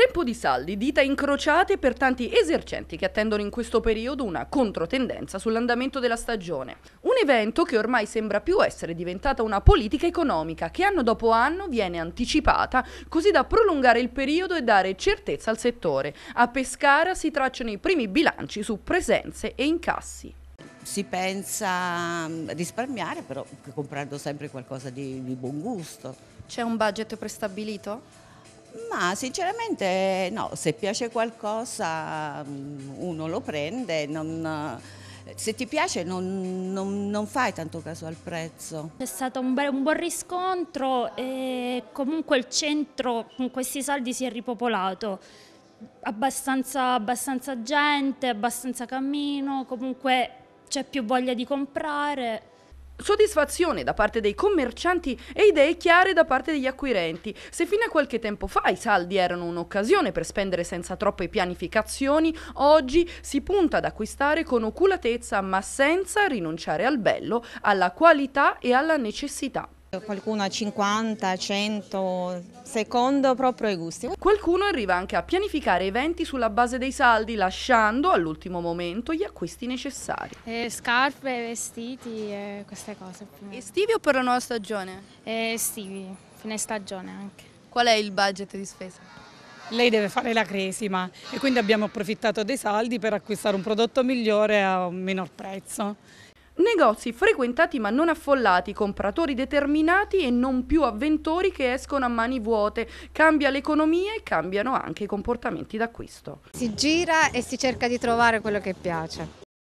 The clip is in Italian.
Tempo di saldi, dita incrociate per tanti esercenti che attendono in questo periodo una controtendenza sull'andamento della stagione. Un evento che ormai sembra più essere diventata una politica economica che anno dopo anno viene anticipata così da prolungare il periodo e dare certezza al settore. A Pescara si tracciano i primi bilanci su presenze e incassi si pensa a mm, risparmiare, però comprando sempre qualcosa di, di buon gusto. C'è un budget prestabilito? Ma sinceramente no, se piace qualcosa mm, uno lo prende, non, se ti piace non, non, non, fai tanto caso al prezzo. C'è stato un, un, buon riscontro e comunque il centro con questi soldi si è ripopolato. Abbastanza, abbastanza gente, abbastanza cammino, comunque c'è più voglia di comprare. Soddisfazione da parte dei commercianti e idee chiare da parte degli acquirenti. Se fino a qualche tempo fa i saldi erano un'occasione per spendere senza troppe pianificazioni, oggi si punta ad acquistare con oculatezza ma senza rinunciare al bello, alla qualità e alla necessità. Qualcuno a 50, 100, secondo proprio i gusti. Qualcuno arriva anche a pianificare eventi sulla base dei saldi, lasciando all'ultimo momento gli acquisti necessari. Eh, scarpe, vestiti e queste cose. Estivi o per la nuova stagione? Eh, estivi, fine stagione anche. Qual è il budget di spesa? lei deve fare la cresima e quindi abbiamo approfittato dei saldi per acquistare un prodotto migliore a un minor prezzo. Negozi frequentati ma non affollati, compratori determinati e non più avventori che escono a mani vuote. Cambia l'economia e cambiano anche i comportamenti d'acquisto. Si gira e si cerca di trovare quello che piace.